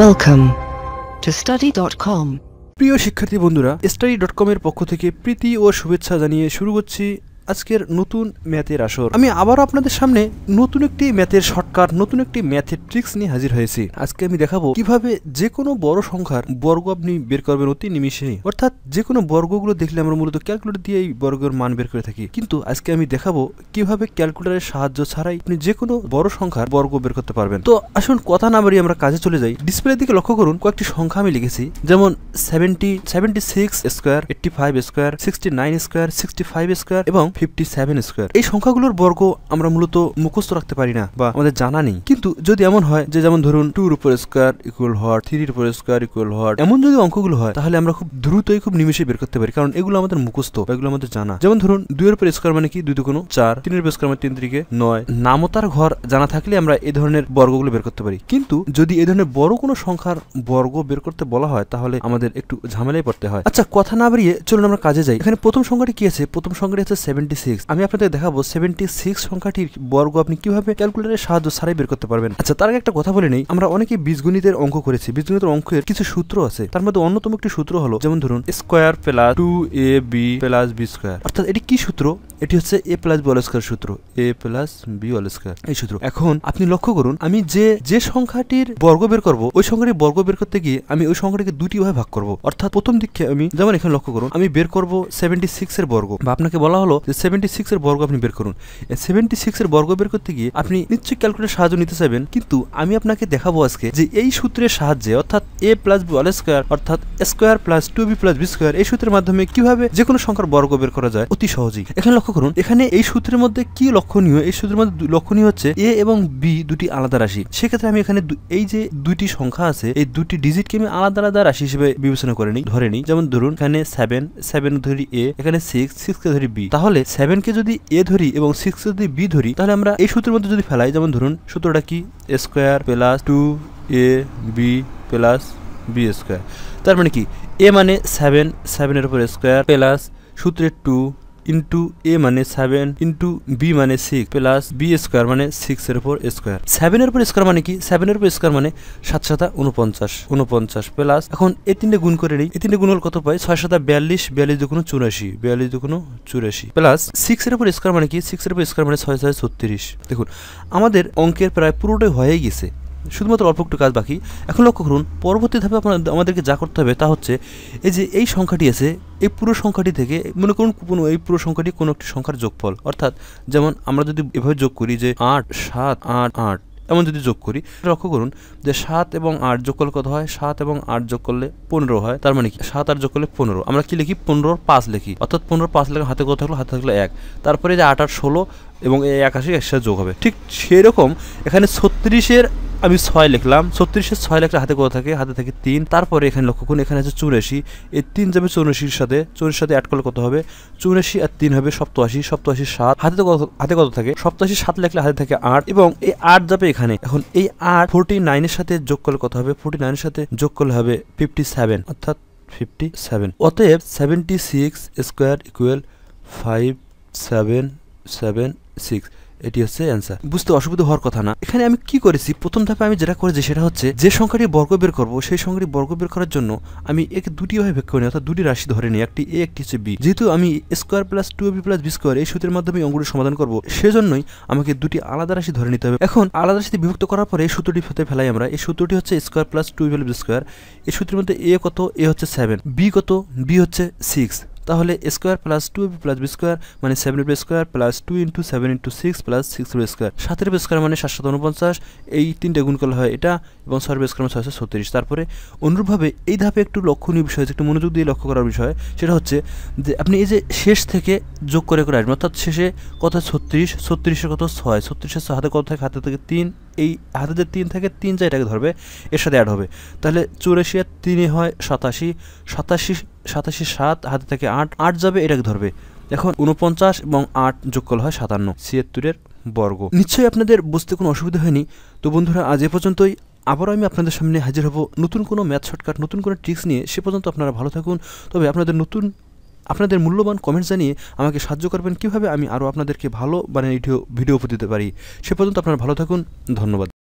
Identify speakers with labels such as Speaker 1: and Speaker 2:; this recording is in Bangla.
Speaker 1: Welcome to study.com প্রিয় শিক্ষার্থী বন্ধুরা স্টাডি ডট কমের পক্ষ থেকে প্রীতি ও শুভেচ্ছা জানিয়ে শুরু করছি আজকের নতুন ম্যাথের আসর আমি আবার আপনাদের সামনে নতুন একটি ম্যাথের শর্টকাট নতুন একটি ম্যাথের ট্রিক্স নিয়ে হাজির হয়েছি আজকে আমি দেখাবো কিভাবে যে কোনো বড় সংখ্যার বর্গ আপনি বের করবেন অতি নিমিষে অর্থাৎ যে কোনো বর্গগুলো দেখলে আমরা মূলত ক্যালকুলেটর দিয়ে এই বর্গের মান বের করে থাকি কিন্তু আজকে আমি দেখাবো কিভাবে ক্যালকুলেটারের সাহায্য ছাড়াই আপনি যে কোনো বড় সংখ্যার বর্গ বের করতে পারবেন তো আসুন কথা না বাড়িয়ে আমরা কাজে চলে যাই ডিসপ্লের দিকে লক্ষ্য করুন কয়েকটি সংখ্যা আমি লিখেছি যেমন seventy seventy six square eighty five square sixty nine square sixty five square এবং ফিফটি সেভেন স্কোয়ার এই সংখ্যাগুলোর বর্গ আমরা মূলত মুখস্থ রাখতে পারি না বা আমাদের জানা নেই কিন্তু যদি এমন হয় যে যেমন ধরুন টুর উপর স্কোয়ার ইকুয়াল হট থ্রির উপর স্কোয়ার ইকুয়াল হট এমন যদি অঙ্কগুলো হয় তাহলে আমরা খুব দ্রুতই খুব নিমেষে বের করতে পারি কারণ এগুলো আমাদের মুখস্থ এগুলো আমাদের জানা যেমন ধরুন দুইয়ের উপর স্কোয়ার মানে কি দুই দু কোনো চার তিনের উপর স্কোয়ার মানে তিন দিকে নয় নামতার ঘর জানা থাকলে আমরা এই ধরনের বর্গগুলো বের করতে পারি কিন্তু যদি এ ধরনের বড় কোনো সংখ্যার বর্গ বের করতে বলা হয় তাহলে আমাদের একটু ঝামেলায় পড়তে হয় আচ্ছা কথা না বাড়িয়ে চলুন আমরা কাজে যাই এখানে প্রথম সংখ্যাটি কি আছে প্রথম সংখ্যাটি আছে সেভেন সেভেন্টি সিক্স আমি আপনাদের দেখাবো সেভেন্টি সিক্স সংখ্যাটির বর্গ আপনি কিভাবে ক্যালকুলেটারের সাহায্য সারাই বের করতে পারবেন আচ্ছা তার আগে একটা কথা বলে নেই আমরা অনেকে বীজগণিতের অঙ্ক করেছি বীজগণিতের অঙ্কের কিছু সূত্র আছে তার মধ্যে অন্যতম একটি সূত্র হলো যেমন ধরুন square plus two A B plus B square অর্থাৎ এটি কি সূত্র এটি হচ্ছে এ প্লাস বি অলস্কার সূত্র এ প্লাস বি অলস্কার এই সূত্র এখন আপনি লক্ষ্য করুন আমি যে যে সংখ্যাটির বর্গ বের করবো ওই সংখ্যাটির বর্গ বের করতে গিয়ে আমি ওই সংখ্যাটিকে দুটি ভাবে ভাগ করবো অর্থাৎ প্রথম দিকে আমি যেমন এখানে লক্ষ্য করুন আমি বের করবো সেভেন্টি সিক্স এর বর্গ বা আপনাকে বলা হলো যে সেভেন্টি সিক্স এর বর্গ আপনি বের করুন সেভেন্টি সিক্স এর বর্গ বের করতে গিয়ে আপনি নিশ্চয়ই ক্যালকুলেটার সাহায্য নিতে চাইবেন কিন্তু আমি আপনাকে দেখাবো আজকে যে এই সূত্রের সাহায্যে অর্থাৎ এ প্লাস বি অলস্কার অর্থাৎ square plus two B plus B square এই সূত্রের মাধ্যমে কিভাবে যে কোনো সংখ্যার বর্গ বের করা যায় অতি সহজেই এখানে লক্ষ্য করুন এখানে এই সূত্রের মধ্যে কি লক্ষণীয় এই সূত্রের মধ্যে লক্ষণীয় হচ্ছে এ এবং বি দুটি আলাদা রাশি সেক্ষেত্রে আমি এখানে এই যে দুইটি সংখ্যা আছে এই দুটি ডিজিটকে আমি আলাদা আলাদা রাশি হিসেবে বিবেচনা করে নিই ধরে নিই যেমন ধরুন এখানে সেভেন সেভেন ধরি এ এখানে সিক্স সিক্সকে ধরি বি তাহলে সেভেনকে যদি এ ধরি এবং সিক্সকে যদি বি ধরি তাহলে আমরা এই সূত্রের মধ্যে যদি ফেলাই যেমন ধরুন সূত্রটা কি square plus two A B plus B square তার মানে কি এ মানে সেভেন সেভেনের উপর স্কোয়ার প্লাস সূত্রের টু ইন্টু এ মানে সেভেন ইন্টু বি মানে সিক্স প্লাস বি স্কোয়ার মানে সিক্স এর উপর স্কোয়ার সেভেনের উপর স্কোয়ার মানে কি সেভেনের উপর স্কোয়ার মানে সাত সাতা উনপঞ্চাশ উনপঞ্চাশ প্লাস এখন এ তিনটে গুণ করে নিই এ তিনটে গুণ হল কত পাই ছয় সাতা বিয়াল্লিশ বিয়াল্লিশ কোনো চুরাশি বিয়াল্লিশ দুগুনো চুরাশি প্লাস সিক্স এর উপর স্কোয়ার মানে কি সিক্স এর উপর স্কোয়ার মানে ছয় ছয় ছত্রিশ দেখুন আমাদের অঙ্কের প্রায় পুরোটাই হয়ে গেছে শুধুমাত্র অল্প একটু কাজ বাকি এখন লক্ষ্য করুন পরবর্তী ধাপে আপনার আমাদেরকে যা করতে হবে তা হচ্ছে এই যে এই সংখ্যাটি আছে এই পুরো সংখ্যাটি থেকে মনে করুন কোনো এই পুরো সংখ্যাটি কোনো একটি সংখ্যার যোগফল অর্থাৎ যেমন আমরা যদি এভাবে যোগ করি যে আট সাত আট আট এমন যদি যোগ করি লক্ষ্য করুন যে সাত এবং আট যোগ করলে কত হয় সাত এবং আট যোগ করলে পনেরো হয় তার মানে কি সাত আট যোগ করলে পনেরো আমরা কি লিখি পনেরোর পাঁচ লিখি অর্থাৎ পনেরো পাঁচ লেখা হাতে কত থাকলো হাতে থাকলো এক তারপরে যে আট আট ষোলো এবং এই একাশি একসাথে যোগ হবে ঠিক সেরকম এখানে ছত্রিশের আমি ছয় লিখলাম ছত্রিশের ছয় লেখা হাতে কোথা থাকে হাতে থাকে তিন তারপরে এখানে লক্ষ্য করুন এখানে আছে চুরাশি এই তিন যাবে চৌরাশির সাথে চৌরাশির সাথে অ্যাড করলে কত হবে চুরাশি আর তিন হবে সপ্তাশি সপ্তাশি সাত হাতে তো হাতে কত থাকে সপ্তাশি সাত লেখলে হাতে থাকে আট এবং এই আট যাবে এখানে এখন এই আট ফোরটি নাইনের সাথে যোগ করলে কত হবে ফোরটি নাইনের সাথে যোগ করলে হবে ফিফটি সেভেন অর্থাৎ ফিফটি সেভেন অতএব seventy six square equal five seven seven six এটি হচ্ছে অ্যান্সার বুঝতে অসুবিধা হওয়ার কথা না এখানে আমি কি করেছি প্রথম ধাপে আমি যেটা করেছি সেটা হচ্ছে যে সংখ্যাটি বর্গ বের করবো সেই সংখ্যাটি বর্গ বের করার জন্য আমি একে দুটি ভাবে ভেদ করি অর্থাৎ দুটি রাশি ধরে নিই একটি এ একটি হচ্ছে বি যেহেতু আমি square plus two B plus B square এই সূত্রের মাধ্যমে অঙ্গটি সমাধান করবো সেজন্যই আমাকে দুটি আলাদা রাশি ধরে নিতে হবে এখন আলাদা রাশিতে বিভক্ত করার পরে এই সূত্রটি হতে ফেলাই আমরা এই সূত্রটি হচ্ছে square plus two B square এই সূত্রের মধ্যে এ কত এ হচ্ছে সেভেন বি কত বি হচ্ছে সিক্স তাহলে square plus two plus B square মানে seven B square plus two into seven into six plus six B square সাতের বি স্কোয়ার মানে সাতশত উনপঞ্চাশ এই তিনটে গুণ করলে হয় এটা এবং ছয় বি স্কোয়ার মানে ছয়শো ছত্রিশ তারপরে অনুরূপভাবে এই ধাপে একটু লক্ষণীয় বিষয় একটু মনোযোগ দিয়ে লক্ষ্য করার বিষয় সেটা হচ্ছে যে আপনি এই যে শেষ থেকে যোগ করে করে আসবেন অর্থাৎ শেষে কত ছত্রিশ ছত্রিশের কত ছয় ছত্রিশের হাতে কত থাকে হাতে থেকে তিন এই হাতে যে তিন থাকে তিন এটাকে ধরবে এর সাথে অ্যাড হবে তাহলে চুরাশি আর তিনে হয় সাতাশি সাতাশি সাতাশে সাত হাতে থাকে আট আট যাবে এটাকে ধরবে এখন উনপঞ্চাশ এবং আট যোগ করলে হয় সাতান্ন ছিয়াত্তরের বর্গ নিশ্চয়ই আপনাদের বুঝতে কোনো অসুবিধা হয়নি তো বন্ধুরা আজ এ পর্যন্তই আবারও আমি আপনাদের সামনে হাজির হব নতুন কোনো ম্যাথ শর্টকাট নতুন কোনো ট্রিক্স নিয়ে সে পর্যন্ত আপনারা ভালো থাকুন তবে আপনাদের নতুন আপনাদের মূল্যবান কমেন্ট জানিয়ে আমাকে সাহায্য করবেন কীভাবে আমি আরও আপনাদেরকে ভালো মানে ভিডিও উপ দিতে পারি সে পর্যন্ত আপনারা ভালো থাকুন ধন্যবাদ